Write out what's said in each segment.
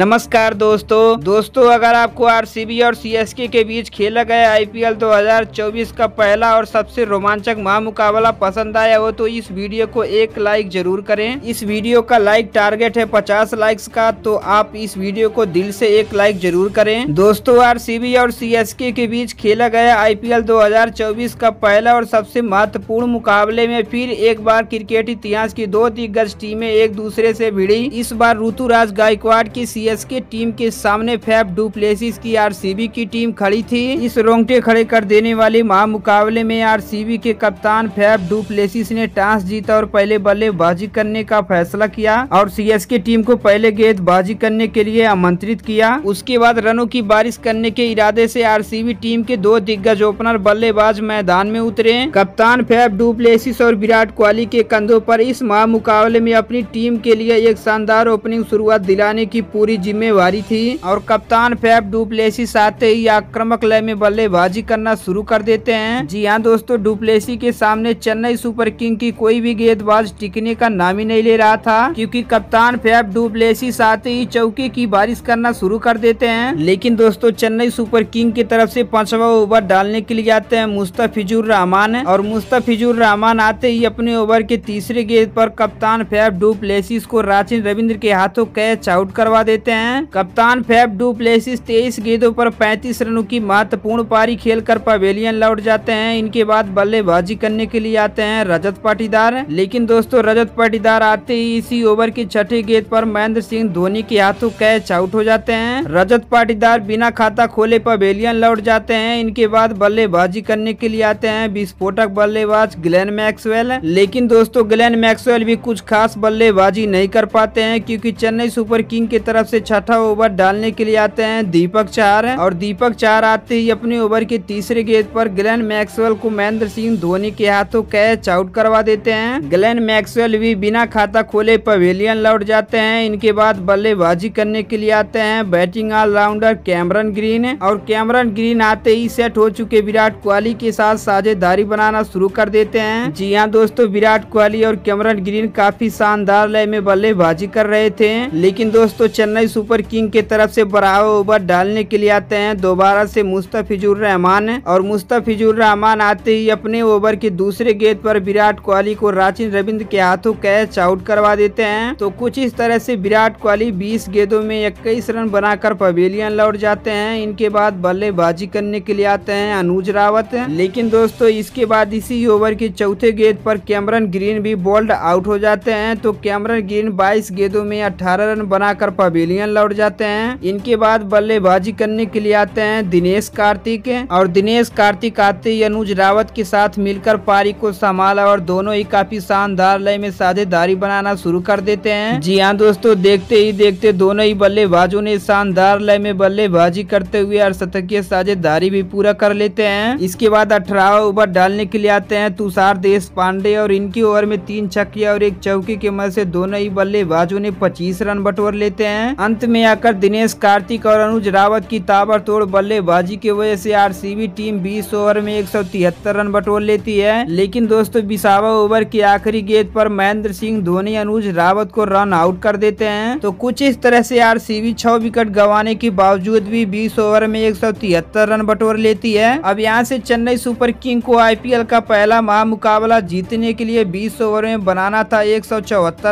नमस्कार दोस्तों दोस्तों अगर आपको आरसीबी और सीएसके के बीच खेला गया आईपीएल 2024 का पहला और सबसे रोमांचक महामुकाबला पसंद आया हो तो इस वीडियो को एक लाइक जरूर करें इस वीडियो का लाइक टारगेट है 50 लाइक्स का तो आप इस वीडियो को दिल से एक लाइक जरूर करें दोस्तों आर और सी के बीच खेला गया आई 2024 का पहला और सबसे महत्वपूर्ण मुकाबले में फिर एक बार क्रिकेट इतिहास की दो दिग्गज टीमें एक दूसरे से भिड़ी इस बार ऋतु गायकवाड़ की सी सीएसके टीम के सामने फैफ डुप्लेसिस की आरसीबी की टीम खड़ी थी इस रोंगटे खड़े कर देने वाले महामुकाबले में आरसीबी के कप्तान फैफ डुप्लेसिस ने टॉस जीता और पहले बल्लेबाजी करने का फैसला किया और सीएसके टीम को पहले गेंदबाजी करने के लिए आमंत्रित किया उसके बाद रनों की बारिश करने के इरादे ऐसी आर टीम के दो दिग्गज ओपनर बल्लेबाज मैदान में उतरे कप्तान फैफ डुप्लेसिस और विराट कोहली के कंधों आरोप इस महा मुकाबले में अपनी टीम के लिए एक शानदार ओपनिंग शुरुआत दिलाने की पूरी जिम्मेवारी थी और कप्तान फैफ डुप्लेसी साथ ही आक्रमक लय में बल्लेबाजी करना शुरू कर देते हैं जी हाँ दोस्तों डुप्लेसी के सामने चेन्नई सुपर किंग की कोई भी गेंदबाज टिकने का नाम ही नहीं ले रहा था क्योंकि कप्तान फैफ डुप्लेसी साथ ही चौके की बारिश करना शुरू कर देते हैं लेकिन दोस्तों चेन्नई सुपर किंग की तरफ से पांचवा ओवर डालने के लिए आते हैं मुस्तफिजुर रहमान और मुस्तफिजुर रहमान आते ही अपने ओवर के तीसरे गेंद पर कप्तान फैफ डुप्लेसी को रांची रविंद्र के हाथों कैच आउट करवा देते सकते हैं कप्तान फेफ डू प्लेसिस तेईस गेंदों पर 35 रनों की महत्वपूर्ण पारी खेलकर पवेलियन लौट जाते हैं इनके बाद बल्लेबाजी करने के लिए आते हैं रजत पाटीदार लेकिन दोस्तों रजत पाटीदार आते ही इसी ओवर के छठे गेंद पर महेंद्र सिंह धोनी के हाथों कैच आउट हो जाते हैं रजत पाटीदार बिना खाता खोले पवेलियन लौट जाते हैं इनके बाद बल्लेबाजी करने के लिए आते हैं विस्फोटक बल्लेबाज ग्लेन मैक्सवेल लेकिन दोस्तों ग्लेन मैक्सवेल भी कुछ खास बल्लेबाजी नहीं कर पाते हैं क्योंकि चेन्नई सुपर किंग की तरफ सबसे छठा ओवर डालने के लिए आते हैं दीपक चार और दीपक चार आते ही अपने ओवर के तीसरे गेंद पर ग्लेन मैक्सवेल को महेंद्र सिंह धोनी के हाथों कैच आउट करवा देते हैं ग्लेन मैक्सवेल भी बिना खाता खोले पवेलियन लौट जाते हैं इनके बाद बल्लेबाजी करने के लिए आते हैं बैटिंग ऑलराउंडर कैमरन ग्रीन और कैमरन ग्रीन आते ही सेट हो चुके विराट कोहली के साथ साझेदारी बनाना शुरू कर देते हैं जी हाँ दोस्तों विराट कोहली और कैमरन ग्रीन काफी शानदार लय में बल्लेबाजी कर रहे थे लेकिन दोस्तों चेन्नई चेन्नई सुपर किंग के तरफ से बराबर ओवर डालने के लिए आते हैं दोबारा से मुस्तफिजुर रहमान और मुस्तफिजुर रहमान आते ही अपने ओवर के दूसरे गेंद पर विराट कोहली को राचिन रविंद्र के हाथों कैच आउट करवा देते हैं तो कुछ इस तरह से विराट कोहली बीस गेंदों में इक्कीस रन बनाकर पवेलियन लौट जाते हैं इनके बाद बल्लेबाजी करने के लिए आते हैं अनुज रावत लेकिन दोस्तों इसके बाद इसी ओवर के चौथे गेंद पर कैमरन ग्रीन भी बोल्ड आउट हो जाते हैं तो कैमरन ग्रीन बाईस गेंदों में अठारह रन बनाकर पवेलियन ऑस्ट्रेलियन लौट जाते हैं इनके बाद बल्लेबाजी करने के लिए आते हैं दिनेश कार्तिक और दिनेश कार्तिक आते ही अनुज रावत के साथ मिलकर पारी को संभाला और दोनों ही काफी शानदार लय में साझेदारी बनाना शुरू कर देते हैं जी हाँ दोस्तों देखते ही देखते दोनों ही बल्लेबाजों ने शानदार लय में बल्लेबाजी करते हुए अर्धशतकीय साझेदारी भी पूरा कर लेते हैं इसके बाद अठारह ओवर डालने के लिए आते हैं तुषार देश पांडे और इनकी ओवर में तीन छक्के और एक चौकी के मद से दोनों ही बल्लेबाजों ने पच्चीस रन बटोर लेते हैं अंत में आकर दिनेश कार्तिक और अनुज रावत की ताबड़तोड़ बल्लेबाजी की वजह से आरसीबी टीम 20 ओवर में एक रन बटोर लेती है लेकिन दोस्तों बिसावा ओवर के आखिरी गेंद पर महेंद्र सिंह धोनी अनुज रावत को रन आउट कर देते हैं तो कुछ इस तरह से बी छह विकेट गंवाने के बावजूद भी बीस ओवर में एक रन बटोर लेती है अब यहाँ से चेन्नई सुपर किंग को आईपीएल का पहला महामुकाबला जीतने के लिए बीस ओवर में बनाना था एक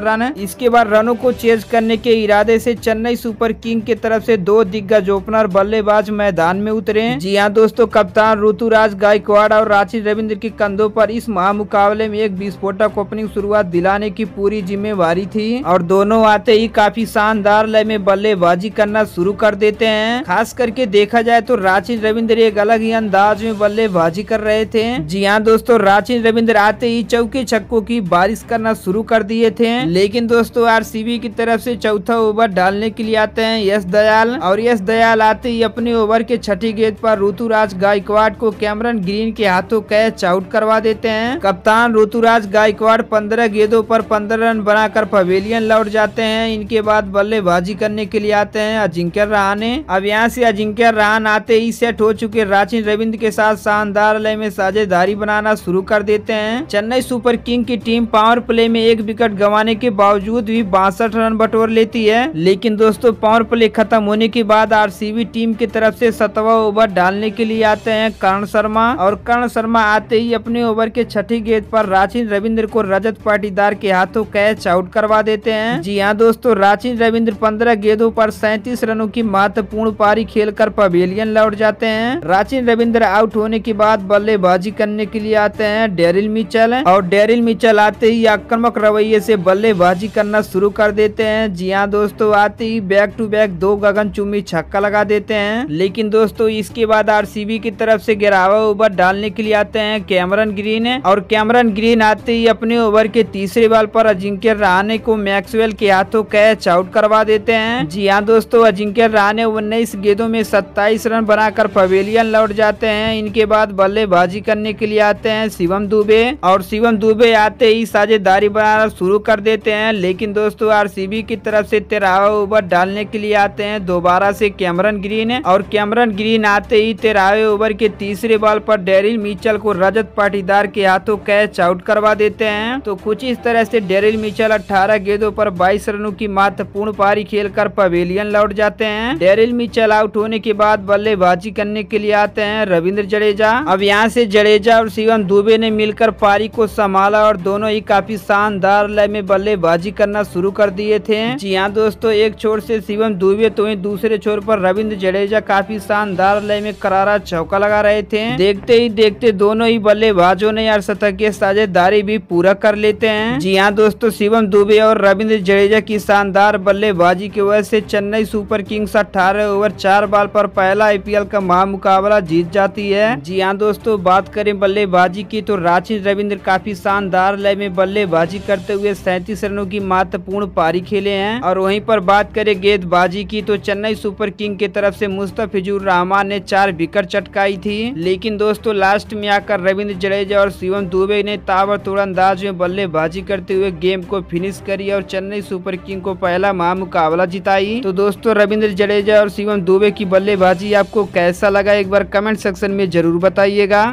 रन इसके बाद रनों को चेज करने के इरादे से चेन्नई सुपर किंग की तरफ से दो दिग्गज ओपनर बल्लेबाज मैदान में उतरे हैं जी हाँ दोस्तों कप्तान ऋतुराज गायकवाड़ और रांची रविंद्र के कंधों पर इस महामुकाबले में एक विस्फोटक ओपनिंग शुरुआत दिलाने की पूरी जिम्मेवारी थी और दोनों आते ही काफी शानदार लय में बल्लेबाजी करना शुरू कर देते हैं खास करके देखा जाए तो रांची रविंद्र एक अलग ही अंदाज में बल्लेबाजी कर रहे थे जी हाँ दोस्तों रांची रविंद्र आते ही चौके छक्कों की बारिश करना शुरू कर दिए थे लेकिन दोस्तों आरसीबी की तरफ से चौथा ओवर डालने खेलने के लिए आते हैं यश दयाल और यश दयाल आते ही अपने ओवर के छठी गेंद पर ऋतुराज गायकवाड़ को कैमरन ग्रीन के हाथों कैच आउट करवा देते हैं कप्तान ऋतुराज गायकवाड़ पंद्रह गेंदों पर पंद्रह रन बनाकर पवेलियन लौट जाते हैं इनके बाद बल्लेबाजी करने के लिए आते हैं अजिंक्य रहाने अब यहाँ से अजिंक्य रहान आते ही सेट हो चुके राचिन रविंद्र के साथ शानदार लय में साझेदारी बनाना शुरू कर देते हैं चेन्नई सुपर किंग की टीम पावर प्ले में एक विकेट गंवाने के बावजूद भी बासठ रन बटोर लेती है लेकिन दोस्तों पावर प्ले खत्म होने के बाद आरसीबी टीम की तरफ से सतवा ओवर डालने के लिए आते हैं कर्ण शर्मा और कर्ण शर्मा आते ही अपने ओवर के छठी गेंद पर राचिन रविंद्र को रजत पाटीदार के हाथों कैच आउट करवा देते हैं जी हाँ दोस्तों राचिन रविंद्र पंद्रह गेंदों पर सैंतीस रनों की महत्वपूर्ण पारी खेल पवेलियन लौट जाते हैं राचिन रविंद्र आउट होने के बाद बल्लेबाजी करने के लिए आते हैं डेरिल मिचल और डेरिल मिचल आते ही आक्रमक रवैये से बल्लेबाजी करना शुरू कर देते हैं जी हाँ दोस्तों आते ही बैक टू बैक दो गगन चुम्बी छक्का लगा देते हैं लेकिन दोस्तों इसके बाद आरसीबी की तरफ से गिरावा ओवर डालने के लिए आते हैं कैमरन ग्रीन है और कैमरन ग्रीन आते ही अपने ओवर के तीसरे बॉल पर अजिंक्य रहाने को मैक्सवेल के हाथों कैच आउट करवा देते हैं जी हाँ दोस्तों अजिंक्य रहाने उन्नीस गेंदों में सत्ताईस रन बनाकर पवेलियन लौट जाते हैं इनके बाद बल्लेबाजी करने के लिए आते हैं शिवम दुबे और शिवम दुबे आते ही साझेदारी बनाना शुरू कर देते हैं लेकिन दोस्तों आर की तरफ से तेरावा ओवर डालने के लिए आते हैं दोबारा से कैमरन ग्रीन है और कैमरन ग्रीन आते ही तेरहवे ओवर के तीसरे बॉल पर डेरिल मिचल को रजत पाटीदार के हाथों कैच आउट करवा देते हैं तो कुछ इस तरह से डेरिल मिचल 18 गेंदों पर 22 रनों की महत्वपूर्ण पारी खेलकर पवेलियन लौट जाते हैं डेरिल मिचल आउट होने के बाद बल्लेबाजी करने के लिए आते हैं रविंद्र जडेजा अब यहाँ से जडेजा और शिवम दुबे ने मिलकर पारी को संभाला और दोनों ही काफी शानदार लय में बल्लेबाजी करना शुरू कर दिए थे जी हाँ दोस्तों एक छोर से शिवम दुबे तो वही दूसरे छोर पर रविंद्र जडेजा काफी शानदार लय में करारा चौका लगा रहे थे देखते ही देखते दोनों ही बल्लेबाजों ने यार शतक साझेदारी भी पूरा कर लेते हैं जी हाँ दोस्तों शिवम दुबे और रविंद्र जडेजा की शानदार बल्लेबाजी की वजह से चेन्नई सुपर किंग्स अठारह ओवर चार बॉल पर पहला आईपीएल का महामुकाबला जीत जाती है जी हाँ दोस्तों बात करें बल्लेबाजी की तो रांची रविंद्र काफी शानदार लय में बल्लेबाजी करते हुए सैंतीस रनों की महत्वपूर्ण पारी खेले हैं और वहीं पर बात बात करें गेंदबाजी की तो चेन्नई सुपर किंग की तरफ से मुस्तफिजुर रहमान ने चार विकेट चटकाई थी लेकिन दोस्तों लास्ट में आकर रविंद्र जडेजा और शिवम दुबे ने तोड़ अंदाज में बल्लेबाजी करते हुए गेम को फिनिश करी और चेन्नई सुपर किंग को पहला महामुकाबला जिताई तो दोस्तों रविंद्र जडेजा और शिवम दुबे की बल्लेबाजी आपको कैसा लगा एक बार कमेंट सेक्शन में जरूर बताइएगा